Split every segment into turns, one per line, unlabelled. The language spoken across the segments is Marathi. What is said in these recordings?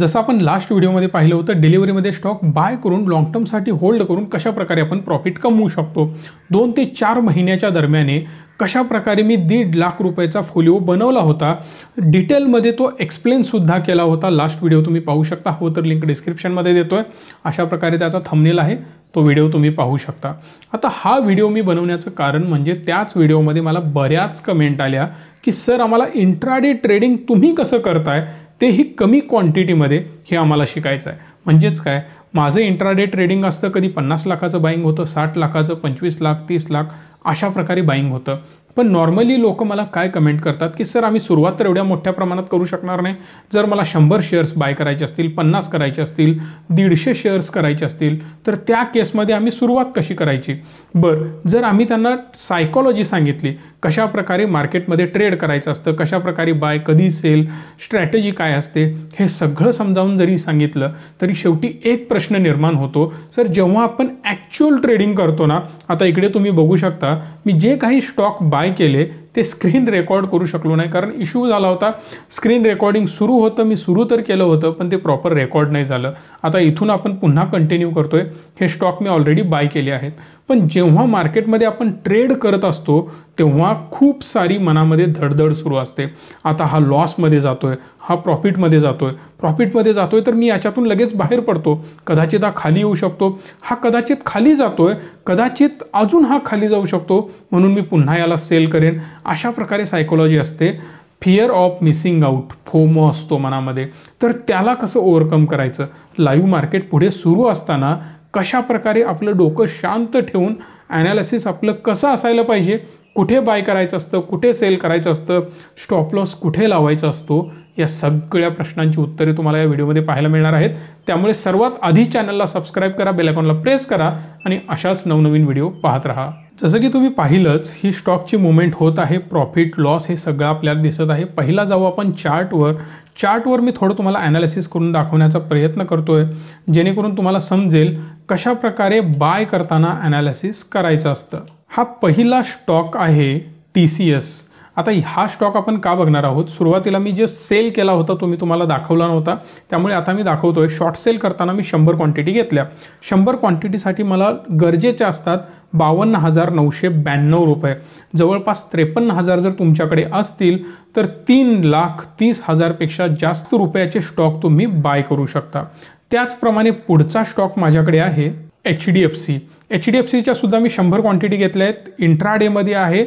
जसं आपण लास्ट व्हिडिओमध्ये पाहिलं होतं डिलिव्हरीमध्ये स्टॉक बाय करून लॉंग टर्मसाठी होल्ड करून कशाप्रकारे आपण प्रॉफिट कमवू शकतो दोन ते चार महिन्याच्या दरम्याने कशा प्रकारे मी दीड लाख रुपयाचा फोलिओ बनवला होता डिटेलमध्ये तो एक्सप्लेनसुद्धा केला होता लास्ट व्हिडिओ तुम्ही पाहू शकता हो तर लिंक डिस्क्रिप्शनमध्ये देतो आहे अशा प्रकारे त्याचा थंबनेल आहे तो व्हिडिओ तुम्ही पाहू शकता आता हा व्हिडिओ मी बनवण्याचं कारण म्हणजे त्याच व्हिडिओमध्ये मला बऱ्याच कमेंट आल्या की सर आम्हाला इंट्राडे ट्रेडिंग तुम्ही कसं करताय ते ही कमी क्वांटिटीमध्ये हे आम्हाला शिकायचं आहे म्हणजेच काय माझं इंट्राडे ट्रेडिंग असतं कधी पन्नास लाखाचं बाईंग होतं साठ लाखाचं पंचवीस लाख तीस लाख अशा प्रकारे बाईंग होतं पण नॉर्मली लोक मला काय कमेंट करतात की सर आम्ही सुरुवात तर एवढ्या मोठ्या प्रमाणात करू शकणार नाही जर मला शंभर शेअर्स बाय करायचे असतील पन्नास करायचे असतील दीडशे शेअर्स करायचे असतील तर त्या केसमध्ये आम्ही सुरुवात कशी करायची बरं जर आम्ही त्यांना सायकॉलॉजी सांगितली कशा प्रकारे मार्केटमध्ये ट्रेड करायचं असतं कशा प्रकारे बाय कधी सेल स्ट्रॅटेजी काय असते हे सगळं समजावून जरी सांगितलं तरी शेवटी एक प्रश्न निर्माण होतो सर जेव्हा आपण ॲक्च्युअल ट्रेडिंग करतो ना आता इकडे तुम्ही बघू शकता मी जे काही स्टॉक बाय केले ते स्क्रीन रेकॉर्ड करू शकलो नाही कारण इश्यू झाला होता स्क्रीन रेकॉर्डिंग सुरू होतं मी सुरू तर केलं होतं पण ते प्रॉपर रेकॉर्ड नाही झालं आता इथून आपण पुन्हा कंटिन्यू करतोय हे स्टॉक मी ऑलरेडी बाय केले आहेत पण जेव्हा मार्केटमध्ये आपण ट्रेड करत असतो तेव्हा खूप सारी मनामध्ये धडधड सुरू असते आता हा लॉसमध्ये जातो आहे हा प्रॉफिटमध्ये जातो आहे प्रॉफिटमध्ये जातो आहे तर मी याच्यातून लगेच बाहेर पडतो कदाचित हा खाली येऊ शकतो हा कदाचित खाली जातो आहे कदाचित अजून हा खाली जाऊ शकतो म्हणून मी पुन्हा याला सेल करेन अशा प्रकारे सायकोलॉजी असते fear of missing out FOMO असतो मनामध्ये तर त्याला कसं ओव्हरकम करायचं लाईव्ह मार्केट पुढे सुरू असताना कशा प्रकारे आपलं डोकं शांत ठेवून ॲनालिसिस आपलं कसं असायला पाहिजे कुठे बाय करायचं असतं कुठे सेल करायचं असतं स्टॉप लॉस कुठे लावायचा असतो या सगळ्या प्रश्नांची उत्तरे तुम्हाला या व्हिडिओमध्ये पाहायला मिळणार आहेत त्यामुळे सर्वात आधी चॅनलला सबस्क्राईब करा बेलायकॉनला प्रेस करा आणि अशाच नवनवीन व्हिडिओ पाहत राहा जसं की तुम्ही पाहिलंच ही स्टॉकची मुवमेंट होत आहे प्रॉफिट लॉस हे सगळं आपल्याला दिसत आहे पहिला जाऊ आपण चार्टवर चार्टवर मी थोडं तुम्हाला ॲनालिसिस करून दाखवण्याचा प्रयत्न करतो आहे जेणेकरून तुम्हाला समजेल कशाप्रकारे बाय करताना ॲनालिसिस करायचं असतं हा पहिला स्टॉक आहे टी सी एस आता हा स्टॉक आपण का बघणार आहोत सुरुवातीला मी जे सेल केला होता तो मी तुम्हाला दाखवला नव्हता त्यामुळे आता मी दाखवतोय शॉर्ट सेल करताना मी शंभर क्वांटिटी घेतल्या शंभर क्वांटिटीसाठी मला गरजेच्या असतात बावन्न हजार नऊशे ब्याण्णव रुपये जवळपास त्रेपन्न हजार जर तुमच्याकडे असतील तर तीन लाख तीस हजारपेक्षा जास्त रुपयाचे स्टॉक तुम्ही बाय करू शकता त्याचप्रमाणे पुढचा स्टॉक माझ्याकडे आहे H D F C H D F सीच्या सुद्धा मी शंभर क्वांटिटी घेतल्या आहेत इंट्राडेमध्ये आहे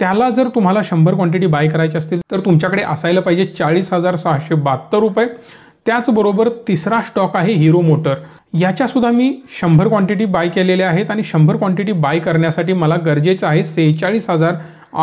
त्याला जर तुम्हाला शंभर क्वांटिटी बाय करायची असतील तर तुमच्याकडे असायला पाहिजे चाळीस हजार सहाशे बहात्तर रुपये त्याचबरोबर तिसरा स्टॉक आहे हिरो मोटर याच्यासुद्धा मी शंभर क्वांटिटी बाय केलेल्या आहेत आणि शंभर क्वांटिटी बाय करण्यासाठी मला गरजेचं आहे सेहेचाळीस हजार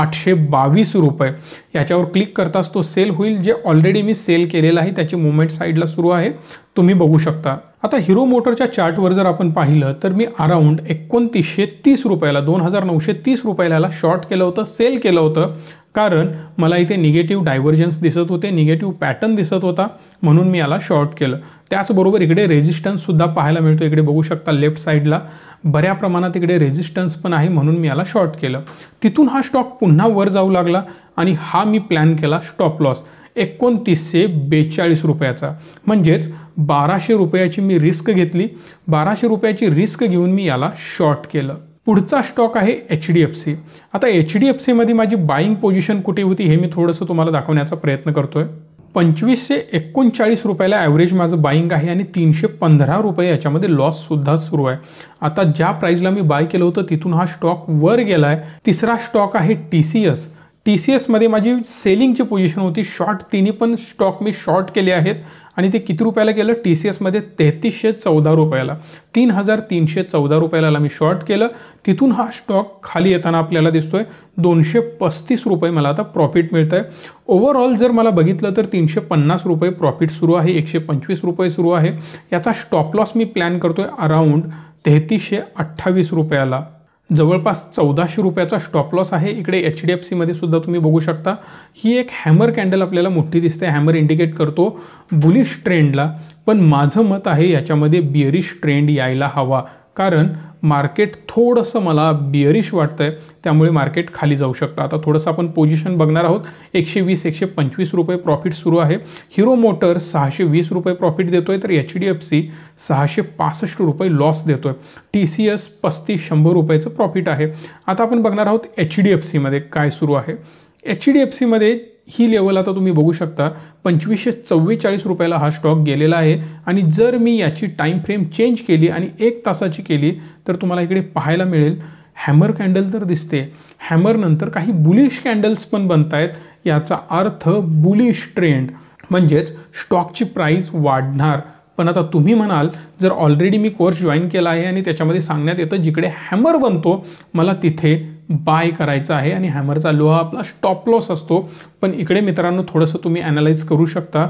आठशे बावीस रुपये याच्यावर क्लिक करताच तो सेल होईल जे ऑलरेडी मी सेल केलेला आहे त्याची मुवमेंट साईडला सुरू आहे तुम्ही बघू शकता आता हिरो मोटरच्या चार्टवर जर आपण पाहिलं तर मी अराउंड एकोणतीसशे तीस रुपयाला दोन हजार नऊशे तीस रुपयाला शॉर्ट केलं होतं सेल केलं होतं कारण मला इथे निगेटिव्ह डायव्हर्जन्स दिसत होते निगेटिव्ह पॅटर्न दिसत होता म्हणून मी याला शॉर्ट केलं त्याचबरोबर इकडे रेझिस्टन्ससुद्धा पाहायला मिळतो इकडे बघू शकता लेफ्ट साईडला बऱ्या प्रमाणात इकडे रेझिस्टन्स पण आहे म्हणून मी याला शॉर्ट केलं तिथून हा स्टॉक पुन्हा वर जाऊ लागला आणि हा मी प्लॅन केला स्टॉप लॉस एकोणतीसशे बेचाळीस रुपयाचा म्हणजेच बाराशे रुपयाची मी रिस्क घेतली बाराशे रुपयाची रिस्क घेऊन मी याला शॉर्ट केलं पुढचा स्टॉक आहे एच डी एफ सी आता एच डी एफ सीमध्ये माझी बाईंग पोझिशन कुठे होती हे मी थोडंसं तुम्हाला दाखवण्याचा प्रयत्न करतो आहे पंचवीसशे एकोणचाळीस रुपयाला ॲव्हरेज माझं बाईंग आहे आणि तीनशे पंधरा रुपये याच्यामध्ये लॉससुद्धा सुरू आहे आता ज्या प्राईजला मी बाय केलं होतं तिथून हा स्टॉक वर गेला आहे तिसरा स्टॉक आहे T C S T C एसमध्ये माझी सेलिंगची पोझिशन होती शॉर्ट तिन्ही पण स्टॉक मी शॉर्ट केले आहेत आणि ते किती रुपयाला केलं टी सी एसमध्ये तेहतीसशे चौदा रुपयाला तीन हजार तीनशे चौदा रुपयाला मी शॉर्ट केलं तिथून हा स्टॉक खाली येताना आपल्याला दिसतो आहे दोनशे पस्तीस रुपये मला आता प्रॉफिट मिळतं आहे ओव्हरऑल जर मला बघितलं तर तीनशे पन्नास रुपये प्रॉफिट सुरू आहे एकशे पंचवीस रुपये सुरू आहे याचा स्टॉप लॉस मी प्लॅन करतो आहे अराऊंड तेहतीसशे अठ्ठावीस रुपयाला जवळपास चौदाशे रुपयाचा स्टॉप लॉस आहे इकडे एच डी एफ सीमध्ये सुद्धा तुम्ही बघू शकता ही एक हॅमर कॅन्डल आपल्याला मोठी दिसते हॅमर इंडिकेट करतो बुलिश ट्रेंडला पण माझं मत आहे याच्यामध्ये बिअरिश ट्रेंड यायला हवा कारण मार्केट थोडंसं मला बिअरिश वाटतं आहे त्यामुळे मार्केट खाली जाऊ शकतं आता थोडंसं आपण पोझिशन बघणार आहोत एकशे वीस एकशे पंचवीस रुपये प्रॉफिट सुरू आहे हिरो मोटर सहाशे वीस रुपये प्रॉफिट देतो आहे तर एच डी एफ सी सहाशे पासष्ट रुपये लॉस देतो आहे टी सी एस पस्तीस शंभर रुपयाचं प्रॉफिट आहे आता आपण बघणार आहोत एच डी एफ सीमध्ये काय सुरू आहे एच डी एफ सीमध्ये ही लेवल आता तुम्ही बघू शकता पंचवीसशे चव्वेचाळीस रुपयाला हा स्टॉक गेलेला आहे आणि जर मी याची टाईम फ्रेम चेंज केली आणि एक तासाची केली तर तुम्हाला इकडे पाहायला मिळेल हॅमर कॅन्डल तर दिसते हॅमरनंतर काही बुलिश कॅन्डल्स पण बनत आहेत याचा अर्थ बुलिश ट्रेंड म्हणजेच स्टॉकची प्राईस वाढणार पण आता तुम्ही म्हणाल जर ऑलरेडी मी कोर्स जॉईन केला आहे आणि त्याच्यामध्ये सांगण्यात येतं जिकडे हॅमर बनतो मला तिथे बाय करायचा आहे आणि हॅमरचा लोहा आपला स्टॉप लॉस असतो पण इकडे मित्रांनो थोडंसं तुम्ही ॲनालाइज करू शकता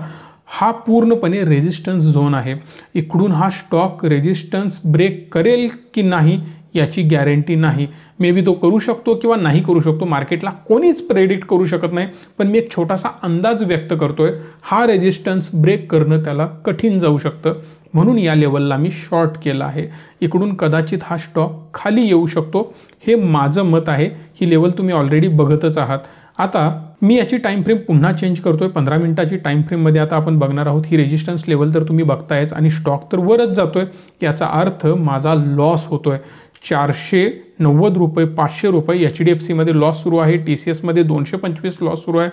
हा पूर्णपणे रेजिस्टन्स झोन आहे इकडून हा स्टॉक रेजिस्टन्स ब्रेक करेल की नाही याची गॅरंटी नाही मे बी तो करू शकतो किंवा नाही करू शकतो मार्केटला कोणीच प्रेडिक्ट करू शकत नाही पण मी एक छोटासा अंदाज व्यक्त करतोय हा रेजिस्टन्स ब्रेक करणं त्याला कठीण जाऊ शकतं म्हणून या लेवलला मी शॉर्ट केला आहे इकडून कदाचित हा स्टॉक खाली येऊ शकतो हे माझं मत आहे ही लेवल तुम्ही ऑलरेडी बघतच आहात आता मी याची टाइम फ्रेम पुन्हा चेंज करतोय पंधरा मिनिटाची टाईम फ्रेममध्ये आता आपण बघणार आहोत ही रेजिस्टन्स लेवल तर तुम्ही बघतायच आणि स्टॉक तर वरच जातोय याचा अर्थ माझा लॉस होतोय चारशे नव्वद रुपये पाचशे रुपये एच डी एफ सीमध्ये लॉस सुरू आहे टी सी एसमध्ये दोनशे पंचवीस लॉस सुरू आहे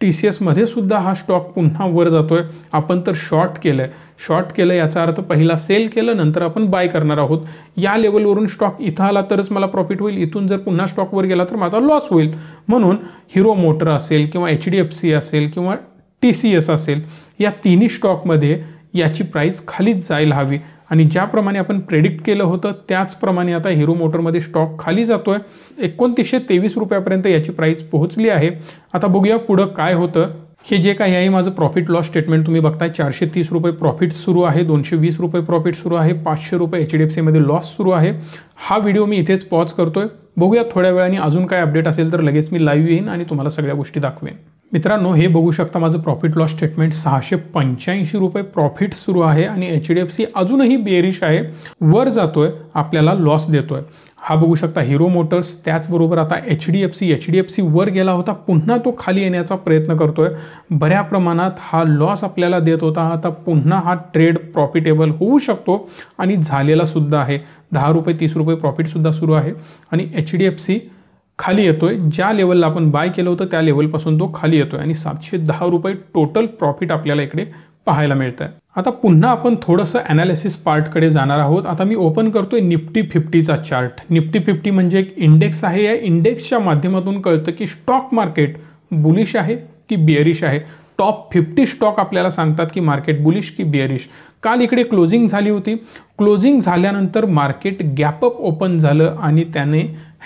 टी सी एसमध्ये सुद्धा हा स्टॉक पुन्हा वर जातो आहे आपण तर शॉर्ट केलं आहे शॉर्ट केलं याचा अर्थ पहिला सेल केलं नंतर आपण बाय करणार आहोत या लेवलवरून स्टॉक इथं आला तरच मला प्रॉफिट होईल इथून जर पुन्हा स्टॉकवर गेला तर माझा लॉस होईल म्हणून हिरो मोटर असेल किंवा एच डी एफ सी असेल किंवा टी सी एस असेल या तिन्ही स्टॉकमध्ये याची प्राईस खालीच जायला हवी आणि ज्याप्रमाणे आपण प्रेडिक्ट केलं होतं त्याचप्रमाणे आता हिरो मोटरमध्ये स्टॉक खाली जातोय एकोणतीसशे तेवीस रुपयापर्यंत याची प्राईस पोहोचली आहे आता बघूया पुढं काय होतं हे जे काही आहे माझं प्रॉफिट लॉस स्टेटमेंट तुम्ही बघताय चारशे तीस रुपये प्रॉफिट सुरू आहे दोनशे वीस रुपये प्रॉफिट सुरू आहे पाचशे रुपये एच डी एफ सीमध्ये लॉस सुरू आहे हा व्हिडिओ मी इथेच पॉज करतोय बघूया थोड्या वेळाने अजून काय अपडेट असेल तर लगेच मी लाईव्ह येईन आणि तुम्हाला सगळ्या गोष्टी दाखवेन मित्रांनो हे बघू शकता माझं प्रॉफिट लॉस स्टेटमेंट सहाशे पंच्याऐंशी रुपये प्रॉफिट सुरू आहे आणि एच डी एफ सी अजूनही बेरिश आहे वर जातोय आपल्याला लॉस देतोय हा बघू शकता हिरो मोटर्स त्याचबरोबर आता H D F C H D F C वर गेला होता पुन्हा तो खाली येण्याचा प्रयत्न करतोय बऱ्या प्रमाणात हा लॉस आपल्याला देत होता आता पुन्हा हा ट्रेड प्रॉफिटेबल होऊ शकतो आणि झालेला सुद्धा आहे दहा रुपये तीस रुपये प्रॉफिटसुद्धा सुरू आहे आणि एच डी एफ सी खाली येतोय ज्या लेवलला आपण बाय केलं होतं त्या लेवलपासून तो खाली येतोय आणि सातशे दहा रुपये टोटल प्रॉफिट आपल्याला इकडे पाहायला मिळत आहे आता पुन्हा आपण थोडंसं अॅनालिसिस पार्टकडे जाणार आहोत आता मी ओपन करतोय निफ्टी फिफ्टीचा चार्ट निफ्टी फिफ्टी म्हणजे एक इंडेक्स आहे या इंडेक्सच्या माध्यमातून कळतं की स्टॉक मार्केट बुलिश आहे की बिअरिश आहे टॉप फिफ्टी स्टॉक आपल्याला सांगतात की मार्केट बुलिश की बिअरिश काल इकडे क्लोजिंग झाली होती क्लोजिंग झाल्यानंतर मार्केट गॅपअप ओपन झालं आणि त्याने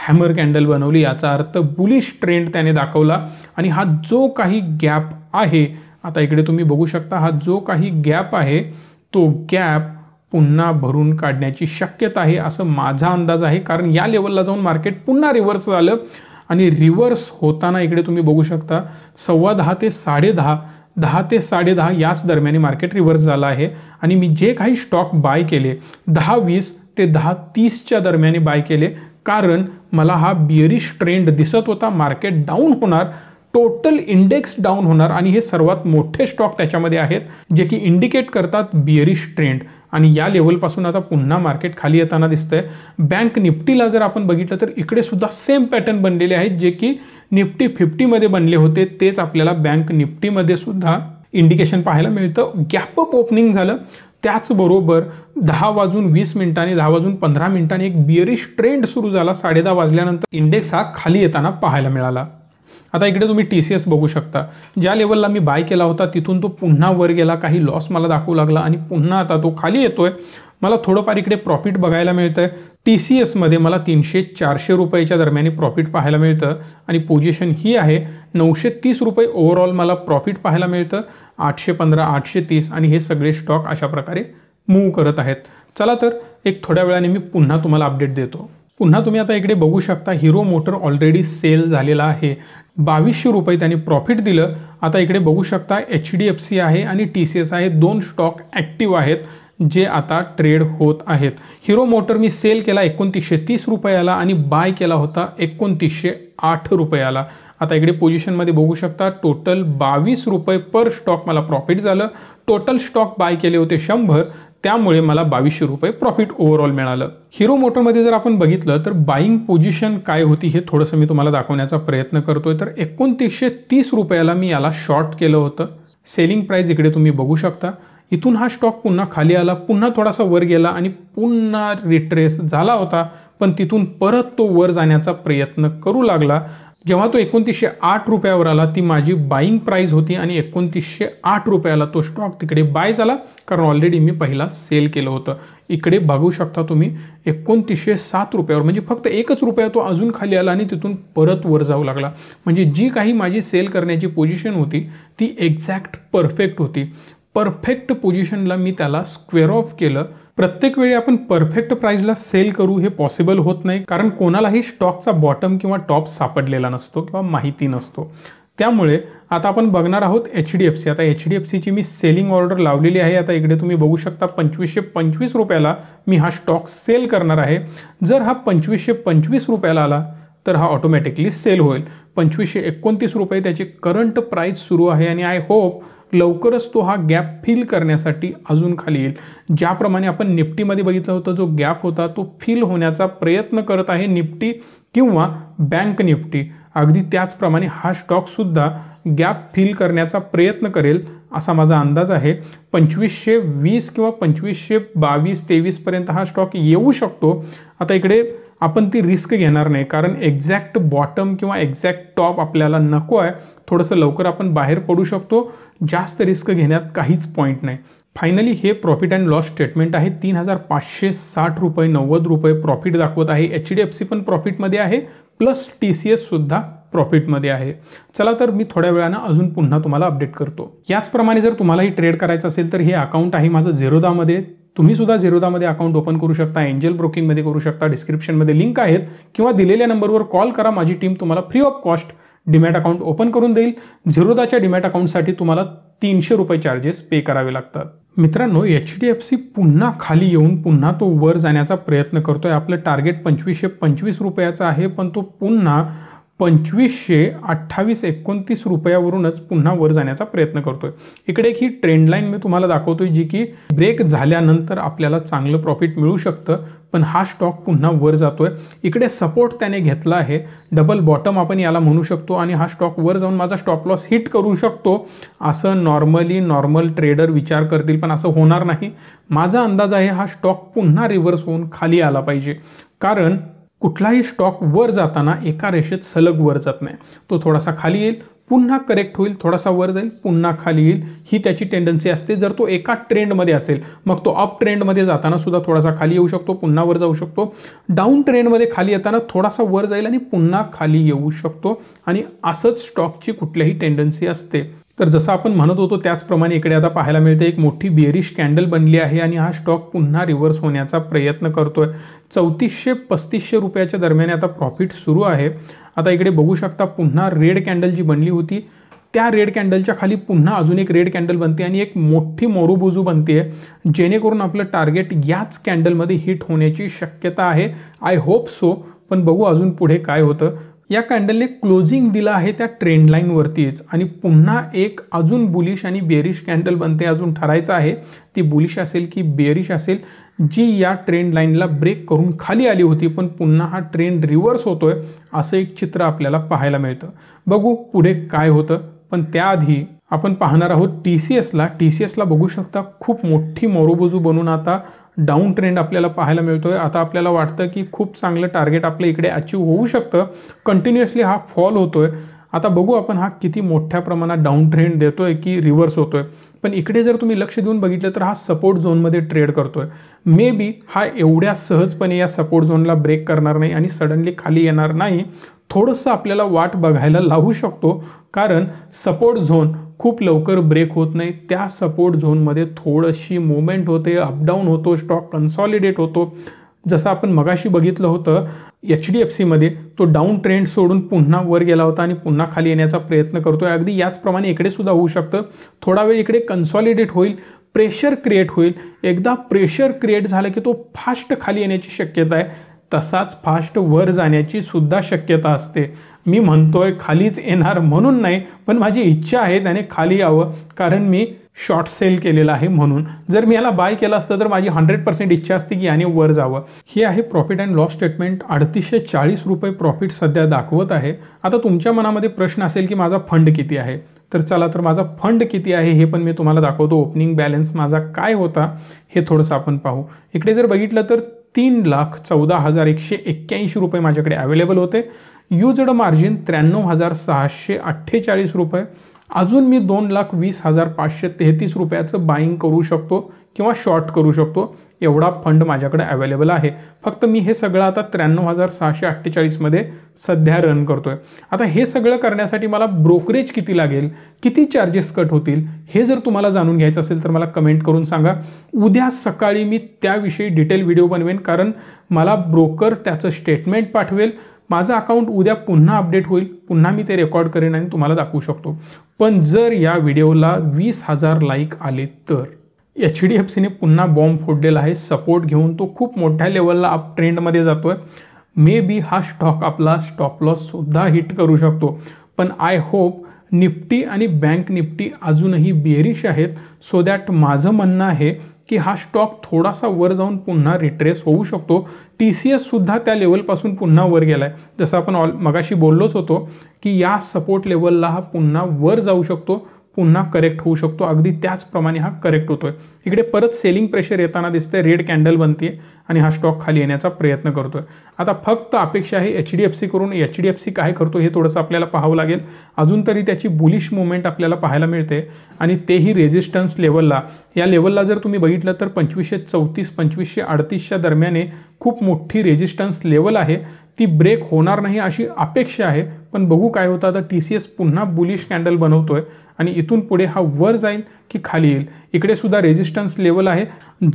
हॅमर कॅन्डल बनवली याचा अर्थ बुलिश ट्रेंड त्याने दाखवला आणि हा जो काही गॅप आहे आता इकडे तुम्ही बघू शकता हा जो काही गॅप आहे तो गॅप पुन्हा भरून काढण्याची शक्यता आहे असं माझा अंदाज आहे कारण या लेवलला जाऊन मार्केट पुन्हा रिव्हर्स झालं आणि रिव्हर्स होताना इकडे तुम्ही बघू शकता सव्वा दहा ते साडे दहा दहा ते साडेदहा याच दरम्यान मार्केट रिव्हर्स झालं आहे आणि मी जे काही स्टॉक बाय केले दहा वीस ते दहा तीसच्या दरम्यान बाय केले कारण मला हा बिअरिश ट्रेंड दिसत होता मार्केट डाऊन होणार टोटल इंडेक्स डाऊन होणार आणि हे सर्वात मोठे स्टॉक त्याच्यामध्ये आहेत जे की इंडिकेट करतात बिअरिश ट्रेंड आणि या लेवलपासून आता पुन्हा मार्केट खाली येताना दिसतंय बँक निफ्टीला जर आपण बघितलं तर इकडे सुद्धा सेम पॅटर्न बनलेले आहेत जे की निफ्टी फिफ्टीमध्ये बनले होते तेच आपल्याला बँक निफ्टीमध्ये सुद्धा इंडिकेशन पाहायला मिळतं गॅपअप ओपनिंग झालं त्याचबरोबर दहा वाजून वीस मिनिटांनी दहा वाजून पंधरा मिनिटांनी एक बिअरिश ट्रेंड सुरू झाला साडेदहा वाजल्यानंतर इंडेक्स हा खाली येताना पाहायला मिळाला आता इकडे तुम्ही टी सी एस बघू शकता ज्या लेवलला मी बाय केला होता तिथून तो पुन्हा वर गेला काही लॉस मला दाखवू लागला आणि पुन्हा आता तो खाली येतोय मला थोडंफार इकडे प्रॉफिट बघायला मिळतं आहे टी सी एसमध्ये मला तीनशे चारशे रुपयाच्या दरम्यान प्रॉफिट पाहायला मिळतं आणि पोझिशन ही आहे नऊशे तीस रुपये ओव्हरऑल मला प्रॉफिट पाहायला मिळतं आठशे पंधरा आठशे तीस आणि हे सगळे स्टॉक अशा प्रकारे मूव्ह करत आहेत चला तर एक थोड्या वेळाने मी पुन्हा तुम्हाला अपडेट देतो पुन्हा तुम्ही आता इकडे बघू शकता हिरो मोटर ऑलरेडी सेल झालेला आहे बावीसशे रुपये त्यांनी प्रॉफिट दिलं आता इकडे बघू शकता एच डी एफ सी आहे आणि टी सी एस आहे दोन स्टॉक ॲक्टिव्ह आहेत जे आता ट्रेड होत आहेत हिरो मोटर मी सेल केला एकोणतीसशे तीस रुपयाला आणि बाय केला होता एकोणतीसशे आठ रुपयाला आता इकडे पोझिशनमध्ये बघू शकता टोटल बावीस रुपये पर स्टॉक मला प्रॉफिट झालं टोटल स्टॉक बाय केले होते शंभर त्यामुळे मला बावीसशे रुपये प्रॉफिट ओव्हरऑल मिळालं हिरो मोटरमध्ये जर आपण बघितलं तर बाईंग पोझिशन काय होती हे थोडंसं मी तुम्हाला दाखवण्याचा प्रयत्न करतोय तर एकोणतीसशे तीस रुपयाला मी याला शॉर्ट केलं होतं सेलिंग प्राईज इकडे तुम्ही बघू शकता इथून हा स्टॉक पुन्हा खाली आला पुन्हा थोडासा वर गेला आणि पुन्हा रिट्रेस झाला होता पण तिथून परत तो वर जाण्याचा प्रयत्न करू लागला जेव्हा तो एकोणतीसशे आठ रुपयावर आला ती माझी बाईंग प्राईज होती आणि एकोणतीसशे आठ रुपयाला तो स्टॉक तिकडे बाय झाला कारण ऑलरेडी मी पहिला सेल केलं होतं इकडे बघू शकता तुम्ही एकोणतीसशे सात रुपयावर म्हणजे फक्त एकच रुपया तो अजून खाली आला आणि तिथून परत वर जाऊ लागला म्हणजे जी काही माझी सेल करण्याची पोझिशन होती ती एक्झॅक्ट परफेक्ट होती परफेक्ट पोझिशनला मी त्याला स्क्वेअर ऑफ केलं प्रत्येक वेळी आपण परफेक्ट प्राईजला सेल करू हे पॉसिबल होत नाही कारण कोणालाही स्टॉकचा बॉटम किंवा टॉप सापडलेला नसतो किंवा माहिती नसतो त्यामुळे आता आपण बघणार आहोत एच डी एफ सी आता एच डी एफ सीची मी सेलिंग ऑर्डर लावलेली आहे आता इकडे तुम्ही बघू शकता पंचवीसशे पंचवीस रुपयाला मी हा स्टॉक सेल करणार आहे जर हा पंचवीसशे पंचवीस रुपयाला आला तर हा ऑटोमॅटिकली सेल होईल पंचवीसशे एकोणतीस रुपये त्याची करंट प्राईस सुरू आहे आणि आय होप लवकरच तो हा गॅप फिल करण्यासाठी अजून खाली येईल ज्याप्रमाणे आपण निफ्टीमध्ये बघितलं होतं जो गॅप होता तो फिल होण्याचा प्रयत्न करत आहे निफ्टी किंवा बँक निफ्टी अगदी त्याचप्रमाणे हा स्टॉकसुद्धा गॅप फिल करण्याचा प्रयत्न करेल असा माझा अंदाज आहे पंचवीसशे वीस किंवा पंचवीसशे बावीस तेवीसपर्यंत हा स्टॉक येऊ शकतो आता इकडे आपण ती रिस्क घेणार नाही कारण एक्झॅक्ट बॉटम किंवा एक्झॅक्ट टॉप आपल्याला नको आहे थोडंसं लवकर आपण बाहेर पडू शकतो जास्त रिस्क घेण्यात काहीच पॉईंट नाही फायनली हे प्रॉफिट अँड लॉस स्टेटमेंट आहे तीन हजार पाचशे साठ रुपये नव्वद रुपये प्रॉफिट दाखवत आहे एच डी एफ सी पण प्रॉफिटमध्ये आहे प्लस टी सी एससुद्धा प्रॉफिटमध्ये आहे चला तर मी थोड्या वेळानं अजून पुन्हा तुम्हाला अपडेट करतो याचप्रमाणे जर तुम्हाला ही ट्रेड करायचं असेल तर हे अकाउंट आहे माझं झिरोदामध्ये तुम्ही सुद्धा झिरोदामध्ये अकाउंट ओपन करू शकता एंजल ब्रोकिंगमध्ये करू शकता डिस्क्रिप्शनमध्ये लिंक आहेत किंवा दिलेल्या नंबरवर कॉल करा माझी टीम तुम्हाला free of cost demat account open करून देईल झिरोदाच्या डिमॅट अकाउंटसाठी तुम्हाला तीनशे रुपये चार्जेस पे करावे लागतात मित्रांनो एच डी एफ सी पुन्हा खाली येऊन पुन्हा तो वर जाण्याचा प्रयत्न करतोय आपलं टार्गेट पंचवीसशे पंचवीस रुपयाचा आहे पण तो पुन्हा पंचवीसशे अठ्ठावीस एकोणतीस रुपयावरूनच पुन्हा वर जाण्याचा प्रयत्न करतोय इकडे एक ही ट्रेंड मी तुम्हाला दाखवतोय जी की ब्रेक झाल्यानंतर आपल्याला चांगलं प्रॉफिट मिळू शकतं पण हा स्टॉक पुन्हा वर जातोय इकडे सपोर्ट त्याने घेतला आहे डबल बॉटम आपण याला म्हणू शकतो आणि हा स्टॉक वर जाऊन माझा स्टॉप लॉस हिट करू शकतो असं नॉर्मली नॉर्मल ट्रेडर विचार करतील पण असं होणार नाही माझा अंदाज आहे हा स्टॉक पुन्हा रिव्हर्स होऊन खाली आला पाहिजे कारण कुठलाही स्टॉक वर जाताना एका रेषेत सलग वर जात नाही तो थोडासा खाली येईल पुन्हा करेक्ट होईल थोडासा वर जाईल पुन्हा खाली येईल ही त्याची टेंडन्सी असते जर तो एका ट्रेंडमध्ये असेल मग तो अप ट्रेंडमध्ये जाताना सुद्धा थोडासा खाली येऊ शकतो पुन्हा वर जाऊ शकतो डाऊन ट्रेंडमध्ये खाली येताना थोडासा वर जाईल आणि पुन्हा खाली येऊ शकतो आणि असंच स्टॉकची कुठल्याही टेंडन्सी असते तर जसं आपण म्हणत होतो त्याचप्रमाणे इकडे आता पाहायला मिळते एक मोठी बिअरिश कॅन्डल बनली आहे आणि हा स्टॉक पुन्हा रिव्हर्स होण्याचा प्रयत्न करतोय चौतीसशे पस्तीसशे रुपयाच्या दरम्यान आता प्रॉफिट सुरू आहे आता इकडे बघू शकता पुन्हा रेड कॅन्डल जी बनली होती त्या रेड कॅन्डलच्या खाली पुन्हा अजून एक रेड कॅन्डल बनते आणि एक मोठी मोरूबोजू बनते आहे जेणेकरून आपलं टार्गेट याच कॅन्डलमध्ये हिट होण्याची शक्यता आहे आय होप सो पण बघू अजून पुढे काय होतं या कॅन्डलने क्लोजिंग दिलं आहे त्या ट्रेंड लाईनवरतीच आणि पुन्हा एक अजून बुलिश आणि बेरिश कॅन्डल बनते अजून ठरायचं आहे ती बुलिश असेल की बेरिश असेल जी या ट्रेंड लाईनला ब्रेक करून खाली आली होती पण पुन्हा हा ट्रेंड रिव्हर्स होतोय असं एक चित्र आपल्याला पाहायला मिळतं बघू पुढे काय होतं पण त्याआधी आपण पाहणार आहोत टी सी एसला टी सी एसला बघू शकता खूप मोठी मोरोबजू बनून आता डाऊन ट्रेंड आपल्याला पाहायला मिळतो आहे आता आपल्याला वाटतं की खूप चांगलं टार्गेट आपलं इकडे अचीव होऊ शकतं कंटिन्युअसली हा फॉल होतो आहे आता बघू आपण हा किती मोठ्या प्रमाणात डाऊन ट्रेंड देतो आहे की रिव्हर्स होतो आहे पण इकडे जर तुम्ही लक्ष देऊन बघितलं तर हा सपोर्ट झोनमध्ये ट्रेड करतो आहे मे बी हा एवढ्या सहजपणे या सपोर्ट झोनला ब्रेक करणार नाही आणि सडनली खाली येणार नाही थोडंसं आपल्याला वाट बघायला लावू शकतो कारण सपोर्ट झोन खूप लवकर ब्रेक होत नाही त्या सपोर्ट झोनमध्ये थोडीशी मुवमेंट होते अपडाऊन होतो स्टॉक कन्सॉलिडेट होतो जसं आपण मगाशी बघितलं होतं एच डी एफ सीमध्ये तो डाऊन ट्रेंड सोडून पुन्हा वर गेला होता आणि पुन्हा खाली येण्याचा प्रयत्न करतो आहे अगदी याचप्रमाणे इकडे सुद्धा होऊ शकतं थोडा वेळ इकडे कन्सॉलिडेट होईल प्रेशर क्रिएट होईल एकदा प्रेशर क्रिएट झालं की तो फास्ट खाली येण्याची शक्यता आहे तसाच फास्ट वर जाण्याची सुद्धा शक्यता असते मी म्हणतोय खालीच येणार म्हणून नाही पण माझी इच्छा आहे त्याने खाली यावं कारण मी शॉर्ट सेल केलेला आहे म्हणून जर मी याला बाय केला असतं तर माझी हंड्रेड पर्सेंट इच्छा असते की याने वर जावं हे आहे प्रॉफिट अँड लॉस स्टेटमेंट अडतीसशे चाळीस रुपये प्रॉफिट सध्या दाखवत आहे आता तुमच्या मनामध्ये प्रश्न असेल की माझा फंड किती आहे तर चला तर माझा फंड किती आहे हे पण मी तुम्हाला दाखवतो ओपनिंग बॅलन्स माझा काय होता हे थोडंसं आपण पाहू इकडे जर बघितलं तर तीन लाख चौदा हजार एकशे एक्क्याऐंशी रुपये माझ्याकडे अवेलेबल होते यूजड मार्जिन त्र्याण्णव हजार सहाशे अठ्ठेचाळीस रुपये अजून मी दोन लाख वीस हजार पाचशे तेहतीस रुपयाचं बाईंग करू शकतो किंवा शॉर्ट करू शकतो एवढा फंड माझ्याकडे अवेलेबल आहे फक्त मी हे सगळं आता त्र्याण्णव हजार सहाशे अठ्ठेचाळीसमध्ये सध्या रन करतो आहे आता हे सगळं करण्यासाठी मला ब्रोकरेज किती लागेल किती चार्जेस कट होतील हे जर तुम्हाला जाणून घ्यायचं असेल तर मला कमेंट करून सांगा उद्या सकाळी मी त्याविषयी डिटेल व्हिडिओ बनवेन कारण मला ब्रोकर त्याचं स्टेटमेंट पाठवेल माझं अकाउंट उद्या पुन्हा अपडेट होईल पुन्हा मी ते रेकॉर्ड करेन आणि तुम्हाला दाखवू शकतो पण जर या व्हिडिओला वीस हजार लाईक आले तर एच डी एफ सीने पुन्हा बॉम्ब फोडलेला आहे सपोर्ट घेऊन तो खूप मोठ्या लेवलला अप ट्रेंडमध्ये जातो आहे मे बी हा स्टॉक आपला स्टॉप लॉससुद्धा हिट करू शकतो पण आय होप निफ्टी आणि बँक निफ्टी अजूनही बेरिश आहेत सो दॅट माझं म्हणणं आहे की हा स्टॉक थोडासा वर जाऊन पुन्हा रिट्रेस होऊ शकतो टी सी एससुद्धा त्या लेवलपासून पुन्हा वर गेला आहे जसं आपण ऑल मगाशी बोललोच होतो की या सपोर्ट लेवलला हा पुन्हा वर जाऊ शकतो पुन्हा करेक्ट होऊ शकतो अगदी त्याचप्रमाणे हा करेक्ट होतोय इकडे परत सेलिंग प्रेशर येताना दिसतंय रेड कॅन्डल बनते आणि हा स्टॉक खाली येण्याचा प्रयत्न करतोय आता फक्त अपेक्षा आहे एच डी एफ सी करून एच डी एफ सी काय करतो हे थोडंसं आपल्याला पाहावं लागेल अजून तरी त्याची बुलिश मुवमेंट आपल्याला पाहायला मिळते आणि तेही रेजिस्टन्स लेवलला या लेवलला जर तुम्ही बघितलं तर पंचवीसशे चौतीस पंचवीसशे अडतीसच्या दरम्याने खूप मोठी रेजिस्टन्स लेवल आहे ती ब्रेक होणार नाही अशी अपेक्षा आहे पण बघू काय होतं आता टी सी एस पुन्हा बुलिश कॅन्डल बनवतोय आणि इथून पुढे हा वर जाईल की खाली येईल इकडे सुद्धा रेजिस्टन्स लेवल आहे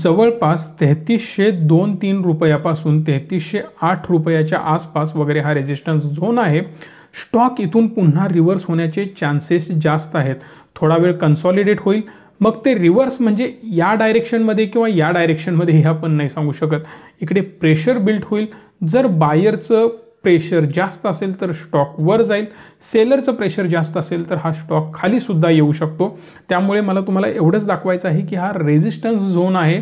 जवळपास तेहतीसशे दोन तीन रुपयापासून तेहतीसशे आठ रुपयाच्या आसपास वगैरे हा रेजिस्टन्स झोन आहे स्टॉक इथून पुन्हा रिव्हर्स होण्याचे चान्सेस जास्त आहेत थोडा वेळ कन्सॉलिडेट होईल मग ते रिव्हर्स म्हणजे या डायरेक्शनमध्ये किंवा या डायरेक्शनमध्ये हे आपण नाही सांगू शकत इकडे प्रेशर बिल्ट होईल जर बायरचं प्रेशर जास्त असेल तर स्टॉक वर जाईल सेलरचं प्रेशर जास्त असेल तर हा स्टॉक खालीसुद्धा येऊ शकतो त्यामुळे मला तुम्हाला एवढंच दाखवायचं आहे की हा रेझिस्टन्स झोन आहे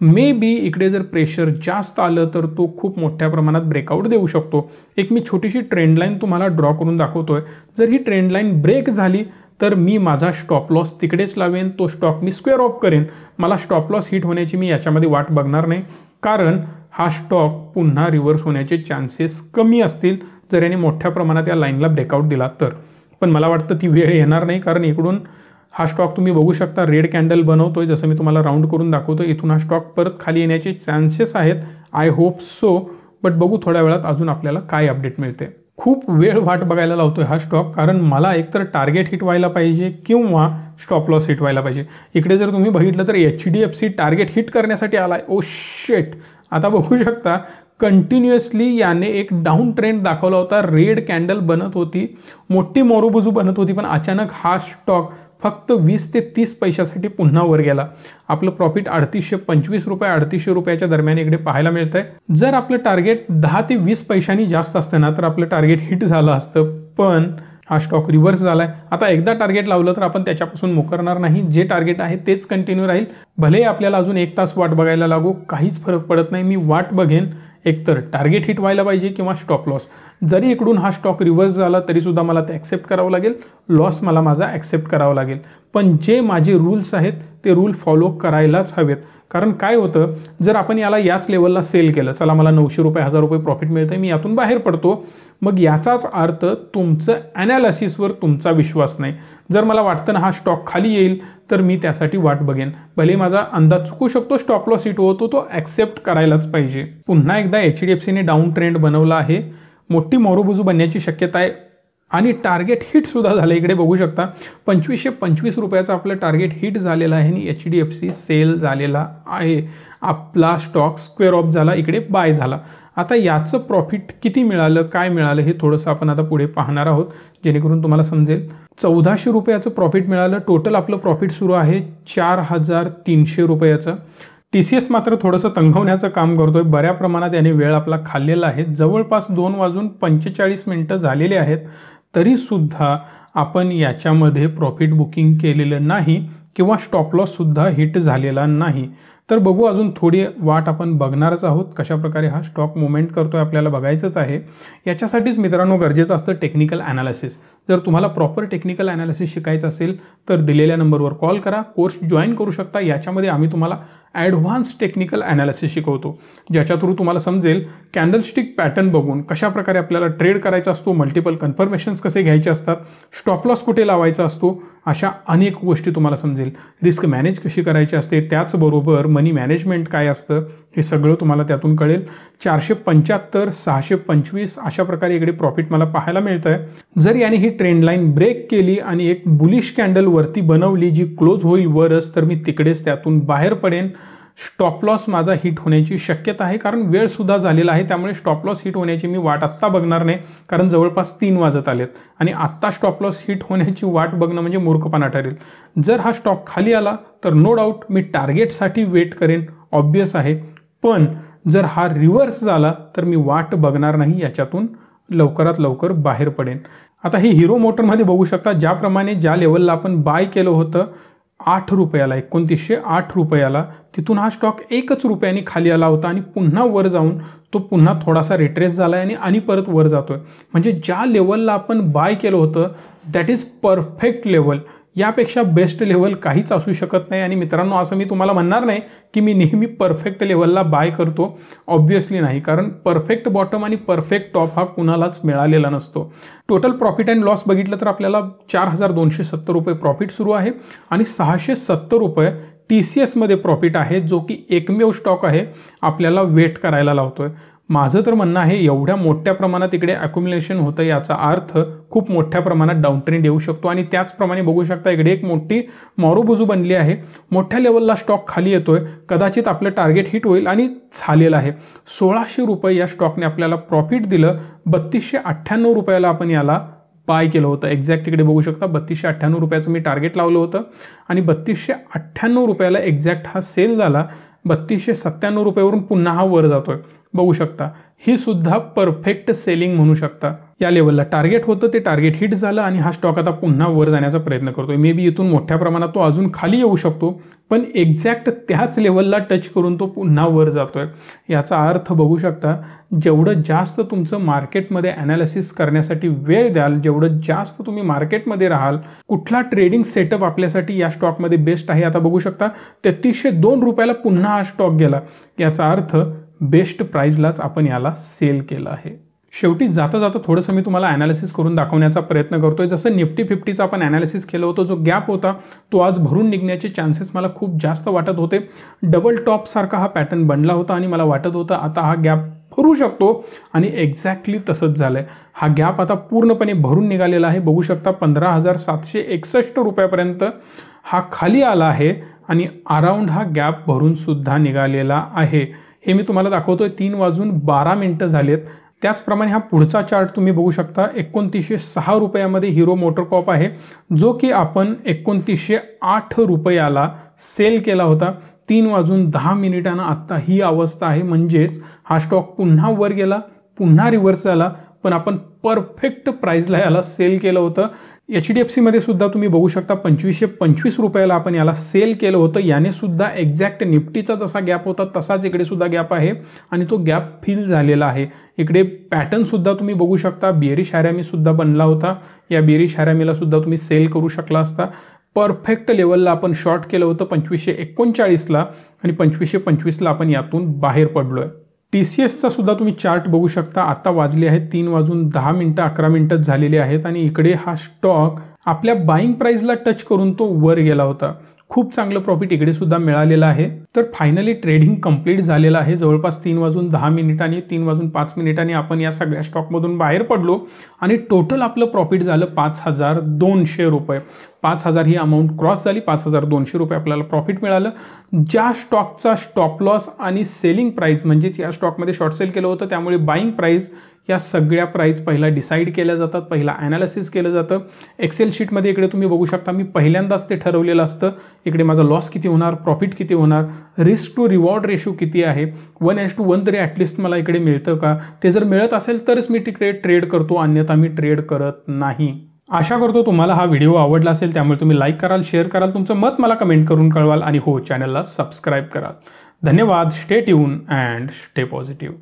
मे बी इकडे जर प्रेशर जास्त आलं तर तो खूप मोठ्या प्रमाणात ब्रेकआउट देऊ शकतो एक मी छोटीशी ट्रेंडलाईन तुम्हाला ड्रॉ करून दाखवतो आहे जर ही ट्रेंडलाईन ब्रेक झाली तर मी माझा स्टॉप लॉस तिकडेच लावेन तो स्टॉक मी स्क्वेअर ऑफ करेन मला स्टॉप लॉस हिट होण्याची मी याच्यामध्ये वाट बघणार नाही कारण हा स्टॉक पुन्हा रिव्हर्स होण्याचे चान्सेस कमी असतील जर याने मोठ्या प्रमाणात या लाईनला ब्रेकआउट दिला तर पण मला वाटतं ती वेळ येणार नाही कारण इकडून हा स्टॉक तुम्ही बघू शकता रेड कॅन्डल बनवतोय जसं मी तुम्हाला राऊंड करून दाखवतो इथून हा स्टॉक परत खाली येण्याचे चान्सेस आहेत आय होप सो बट बघू थोड्या वेळात अजून आपल्याला काय अपडेट मिळते खूप वेळ वाट बघायला लावतोय हा स्टॉक कारण मला एकतर टार्गेट हिट व्हायला पाहिजे किंवा स्टॉप लॉस हिट व्हायला पाहिजे इकडे जर तुम्ही बघितलं तर H D F C target hit करण्यासाठी आला ओ शेट आता बघू शकता कंटिन्युअसली याने एक डाऊन ट्रेंड दाखवला होता रेड कॅन्डल बनत होती मोठी मोरोबजू बनत होती पण अचानक हा स्टॉक फक्त वीस ते तीस पैशासाठी पुन्हा वर गेला आपलं प्रॉफिट अडतीसशे पंचवीस रुपये अडतीसशे रुपयाच्या दरम्यान इकडे पाहायला मिळतं आहे जर आपलं टार्गेट दहा ते वीस पैशांनी जास्त असतं ना तर आपलं टार्गेट हिट झालं असतं पण हा स्टॉक रिव्हर्स झाला आहे आता एकदा टार्गेट लावलं तर आपण त्याच्यापासून मोकरणार नाही जे टार्गेट आहे तेच कंटिन्यू राहील भले आपल्याला अजून एक तास वाट बघायला लागू काहीच फरक पडत नाही मी वाट बघेन एकतर टार्गेट हिट व्हायला पाहिजे किंवा स्टॉप लॉस जरी इकडून हा स्टॉक रिव्हर्स झाला तरीसुद्धा मला ते ॲक्सेप्ट करावं लागेल लॉस मला माझा ॲक्सेप्ट करावा लागेल पण जे माझे रूल्स आहेत ते रूल फॉलो करायलाच हवेत कारण काय होतं जर आपण याला याच लेवलला सेल केलं चला मला नऊशे रुपये हजार रुपये प्रॉफिट मिळतं मी यातून बाहेर पडतो मग याचाच अर्थ तुमचं ॲनालिसिसवर तुमचा विश्वास नाही जर मला वाटतं ना हा स्टॉक खाली येईल तर मी त्यासाठी वाट बघेन भले माझा अंदाज चुकू शकतो स्टॉप लॉस हिट होतो तो ॲक्सेप्ट करायलाच पाहिजे पुन्हा एकदा एच डी एफ सीने डाऊन ट्रेंड बनवला आहे मोठी मोरोबुजू बनण्याची शक्यता आहे आणि टार्गेट सुद्धा झालं इकडे बघू शकता पंचवीसशे पंचवीस रुपयाचं आपलं टार्गेट हिट झालेलं आहे आणि H D F C sell झालेला आहे आपला स्टॉक स्क्वेअर ऑफ झाला इकडे बाय झाला आता याचं प्रॉफिट किती मिळालं काय मिळालं हे थोडंसं आपण आता पुढे पाहणार आहोत जेणेकरून तुम्हाला समजेल चौदाशे रुपयाचं प्रॉफिट मिळालं टोटल आपलं प्रॉफिट सुरू आहे चार हजार तीनशे रुपयाचं टी सी एस मात्र थोडंसं तंगवण्याचं काम करतोय बऱ्या प्रमाणात याने वेळ आपला खाल्लेला आहे जवळपास दोन वाजून पंचेचाळीस मिनटं झालेले आहेत तरीसुद्धा आपण याच्यामध्ये प्रॉफिट बुकिंग केलेलं नाही किंवा स्टॉप लॉससुद्धा हिट झालेला नाही तर बघू अजून थोडी वाट आपण बघणारच आहोत कशाप्रकारे हा स्टॉक मुवमेंट करतो आहे आपल्याला बघायचंच आहे याच्यासाठीच मित्रांनो गरजेचं असतं टेक्निकल ॲनालिसिस जर तुम्हाला प्रॉपर टेक्निकल ॲनालिसिस शिकायचं असेल तर दिलेल्या नंबरवर कॉल करा कोर्स जॉईन करू शकता याच्यामध्ये आम्ही तुम्हाला ॲडव्हान्स टेक्निकल ॲनालिसिस शिकवतो ज्याच्या थ्रू तुम्हाला समजेल कॅन्डलस्टिक पॅटर्न बघून कशाप्रकारे आपल्याला ट्रेड करायचा असतो मल्टिपल कन्फर्मेशन्स कसे घ्यायचे असतात स्टॉप लॉस कुठे लावायचा असतो अशा अनेक गोष्टी तुम्हाला समजेल रिस्क मॅनेज कशी करायची असते त्याचबरोबर मनी मॅनेजमेंट काय असतं हे सगळं तुम्हाला त्यातून कळेल चारशे पंच्याहत्तर सहाशे पंचवीस अशा प्रकारे इकडे प्रॉफिट मला पाहायला मिळत आहे जर याने ही ट्रेंडलाईन ब्रेक केली आणि एक बुलिश कॅन्डल वरती बनवली जी क्लोज होईल वरच तर मी तिकडेच त्यातून बाहेर पडेन स्टॉप लॉस माझा हिट होण्याची शक्यता आहे कारण वेळसुद्धा झालेला आहे त्यामुळे स्टॉप लॉस हिट होण्याची मी वाट आत्ता बघणार नाही कारण जवळपास तीन वाजत आलेत आणि आत्ता स्टॉप लॉस हिट होण्याची वाट बघणं म्हणजे मूर्खपणा ठरेल जर हा स्टॉक खाली आला तर नो डाऊट मी टार्गेटसाठी वेट करेन ऑब्वियस आहे पण जर हा रिव्हर्स झाला तर मी वाट बघणार नाही याच्यातून लवकरात लवकर बाहेर पडेन आता हे हिरो मोटरमध्ये बघू शकता ज्याप्रमाणे ज्या लेवलला आपण बाय केलं होतं आठ रुपयाला एकोणतीसशे आठ रुपयाला तिथून हा स्टॉक एकच रुपयाने खाली आला होता आणि पुन्हा वर जाऊन तो पुन्हा थोडासा रिट्रेस झाला आहे आणि आणि परत वर जातो आहे म्हणजे ज्या लेवलला आपण बाय केलं होतं दॅट इज परफेक्ट लेवल यापेक्षा बेस्ट लेवल काहीच असू शकत नाही आणि मित्रांनो असं मी तुम्हाला म्हणणार नाही की मी नेहमी परफेक्ट लेवलला बाय करतो ऑब्व्हियसली नाही कारण परफेक्ट बॉटम आणि परफेक्ट टॉप हा कुणालाच मिळालेला नसतो टोटल प्रॉफिट अँड लॉस बघितलं तर आपल्याला चार हजार दोनशे सत्तर रुपये प्रॉफिट सुरू आहे आणि सहाशे सत्तर रुपये टी सी एसमध्ये प्रॉफिट आहे जो की एकमेव स्टॉक आहे आपल्याला वेट करायला लावतो आहे माझं तर म्हणणं आहे एवढ्या मोठ्या प्रमाणात इकडे अक्युम्युलेशन होतं याचा अर्थ खूप मोठ्या प्रमाणात ट्रेंड येऊ शकतो आणि त्याचप्रमाणे बघू शकता इकडे एक मोठी मॉरोबुजू बनली आहे मोठ्या लेवलला स्टॉक खाली येतोय कदाचित आपलं टार्गेट हिट होईल आणि झालेलं आहे सोळाशे रुपये या स्टॉकने आपल्याला प्रॉफिट दिलं बत्तीसशे अठ्ठ्याण्णव रुपयाला आपण याला बाय केलं होतं एक्झॅक्ट इकडे बघू शकता बत्तीसशे अठ्ठ्याण्णव रुपयाचं मी टार्गेट लावलं होतं आणि बत्तीसशे अठ्ठ्याण्णव रुपयाला एक्झॅक्ट हा सेल झाला बत्तीसशे सत्त्याण्णव रुपयावरून पुन्हा हा वर जातो आहे बघू शकता ही सुद्धा परफेक्ट सेलिंग म्हणू शकता या लेवलला टार्गेट होतं ते टार्गेट हिट झालं आणि हा स्टॉक आता पुन्हा वर जाण्याचा प्रयत्न करतो मे बी इथून मोठ्या प्रमाणात तो अजून खाली येऊ शकतो पण एक्झॅक्ट त्याच लेवलला टच करून तो पुन्हा वर जातोय याचा अर्थ बघू शकता जेवढं जास्त तुमचं मार्केटमध्ये ॲनालिसिस करण्यासाठी वेळ द्याल जेवढं जास्त तुम्ही मार्केटमध्ये राहाल कुठला ट्रेडिंग सेटअप आपल्यासाठी या स्टॉकमध्ये बेस्ट आहे आता बघू शकता तेहतीसशे दोन रुपयाला पुन्हा हा स्टॉक गेला याचा अर्थ बेस्ट प्राईजलाच आपण याला सेल केलं आहे शेवटी जाता जाता थोडंसं मी तुम्हाला ॲनालिसिस करून दाखवण्याचा प्रयत्न करतोय जसं निफ्टी फिफ्टीचा आपण ॲनालिसिस केलं होतं जो गॅप होता तो आज भरून निघण्याचे चान्सेस मला खूप जास्त वाटत होते डबल टॉपसारखा हा पॅटर्न बनला होता आणि मला वाटत होतं आता हा गॅप भरू शकतो आणि एक्झॅक्टली तसंच झालं आहे हा गॅप आता पूर्णपणे भरून निघालेला आहे बघू शकता पंधरा हजार सातशे एकसष्ट रुपयापर्यंत हा खाली आला आहे आणि अराऊंड हा गॅप भरूनसुद्धा निघालेला आहे हे मी तुम्हाला दाखवतोय तीन वाजून बारा मिनटं झालेत त्याचप्रमाणे हा पुढचा चार्ट तुम्ही बघू शकता एकोणतीसशे सहा रुपयामध्ये हिरो मोटर कॉप आहे जो की आपण एकोणतीसशे आठ रुपयाला सेल केला होता तीन वाजून दहा मिनिटांना आत्ता ही अवस्था आहे म्हणजेच हा स्टॉक पुन्हा वर गेला पुन्हा रिव्हर्स झाला पण आपण परफेक्ट प्राईजला याला सेल केलं होतं एच डी एफ सीमध्ये सुद्धा तुम्ही बघू शकता पंचवीसशे पंचवीस रुपयाला आपण याला सेल केलं होतं याने सुद्धा एक्झॅक्ट निफ्टीचा जसा गॅप होता तसाच इकडे सुद्धा गॅप आहे आणि तो गॅप फिल झालेला आहे इकडे पॅटर्नसुद्धा तुम्ही बघू शकता बिअरिश सुद्धा बनला होता या बिअरिश सुद्धा तुम्ही सेल करू शकला असता परफेक्ट लेवलला आपण शॉर्ट केलं होतं पंचवीसशे एकोणचाळीसला आणि पंचवीसशे पंचवीसला आपण यातून बाहेर पडलो आहे टी सी एसचा सुद्धा तुम्ही चार्ट बघू शकता आता वाजले आहेत तीन वाजून दहा मिनिटं अकरा मिनिट झालेले आहेत आणि इकडे हा स्टॉक आपल्या बाईंग प्राईजला टच करून तो वर गेला होता खूप चांगलं प्रॉफिट इकडे सुद्धा मिळालेलं आहे तर फायनली ट्रेडिंग कंप्लीट झालेलं आहे जवळपास तीन वाजून दहा मिनिटांनी तीन वाजून पाच मिनिटांनी आपण या सगळ्या स्टॉकमधून बाहेर पडलो आणि टोटल आपलं प्रॉफिट झालं पाच हजार दोनशे रुपये पाच हजार ही अमाऊंट क्रॉस झाली पाच हजार दोनशे रुपये आपल्याला प्रॉफिट मिळालं ज्या स्टॉकचा स्टॉप लॉस आणि सेलिंग प्राईस म्हणजेच या स्टॉकमध्ये शॉर्ट सेल केलं होतं त्यामुळे बाईंग प्राईस या सगळ्या प्राईज पहिला डिसाईड केल्या जातात पहिला अॅनालिसिस केलं जातं एक्सेल शीटमध्ये इकडे तुम्ही बघू शकता मी पहिल्यांदाच ते ठरवलेलं असतं इकडे माझा लॉस किती होणार प्रॉफिट किती होणार रिस्क टू रिवॉर्ड रेशो किती आहे वन एस टू वन तरी ॲटलिस्ट मला इकडे मिळतं का ते जर मिळत असेल तरच मी तिकडे ट्रेड करतो अन्यथा मी ट्रेड करत नाही आशा करतो तुम्हाला हा व्हिडिओ आवडला असेल त्यामुळे तुम्ही लाईक कराल शेअर कराल तुमचं मत मला कमेंट करून कळवाल आणि हो चॅनलला सबस्क्राईब कराल धन्यवाद stay tune and stay positive